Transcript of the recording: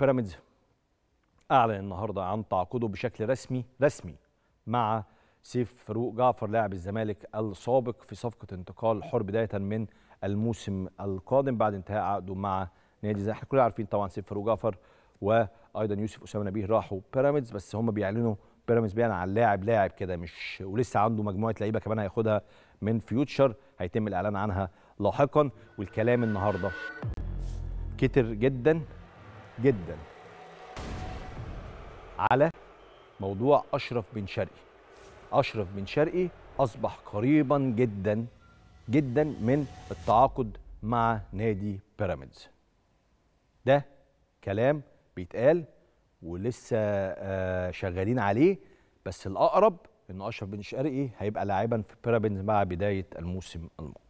بيراميدز أعلن النهارده عن تعاقده بشكل رسمي رسمي مع سيف فاروق جعفر لاعب الزمالك السابق في صفقة انتقال حر بداية من الموسم القادم بعد انتهاء عقده مع نادي زي احنا كلنا عارفين طبعا سيف فاروق جعفر وايضا يوسف اسامه نبيه راحوا بيراميدز بس هم بيعلنوا بيراميدز بيعلن عن لاعب لاعب كده مش ولسه عنده مجموعه لعيبه كمان هياخدها من فيوتشر هيتم الاعلان عنها لاحقا والكلام النهارده كتر جدا جدا على موضوع اشرف بن شرقي اشرف بن شرقي اصبح قريبا جدا جدا من التعاقد مع نادي بيراميدز ده كلام بيتقال ولسه آه، شغالين عليه بس الاقرب ان اشرف بن شرقي هيبقى لاعبا في بيراميدز مع بدايه الموسم المقبل